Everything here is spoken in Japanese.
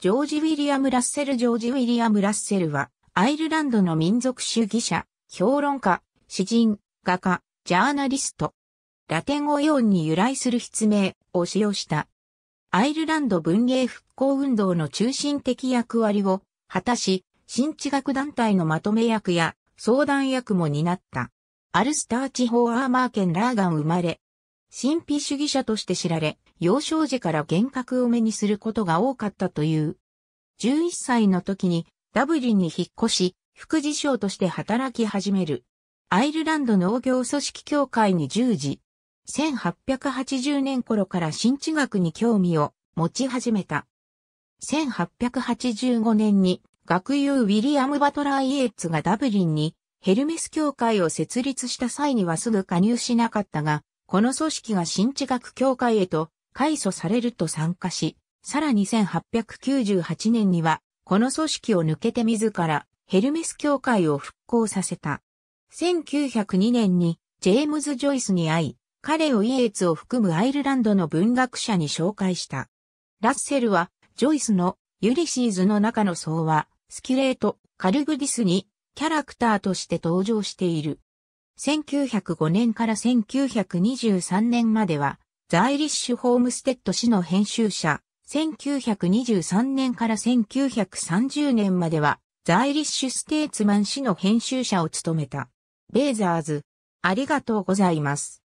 ジョージ・ウィリアム・ラッセル・ジョージ・ウィリアム・ラッセルは、アイルランドの民族主義者、評論家、詩人、画家、ジャーナリスト。ラテン語イオンに由来する筆名を使用した。アイルランド文芸復興運動の中心的役割を果たし、新知学団体のまとめ役や相談役も担った。アルスター地方アーマー県ラーガン生まれ、神秘主義者として知られ、幼少時から幻覚を目にすることが多かったという。11歳の時にダブリンに引っ越し、副事長として働き始める。アイルランド農業組織協会に従事。1880年頃から新知学に興味を持ち始めた。1885年に学友ウィリアム・バトラー・イエッツがダブリンにヘルメス協会を設立した際にはすぐ加入しなかったが、この組織が新知学協会へと改組されると参加し、さらに1898年には、この組織を抜けて自ら、ヘルメス協会を復興させた。1902年に、ジェームズ・ジョイスに会い、彼をイエーツを含むアイルランドの文学者に紹介した。ラッセルは、ジョイスのユリシーズの中の層は、スキュレート、カルグディスに、キャラクターとして登場している。1905年から1923年までは、ザ・イリッシュ・ホームステッド誌の編集者、1923年から1930年までは、ザ・イリッシュ・ステーツマン誌の編集者を務めた。ベーザーズ、ありがとうございます。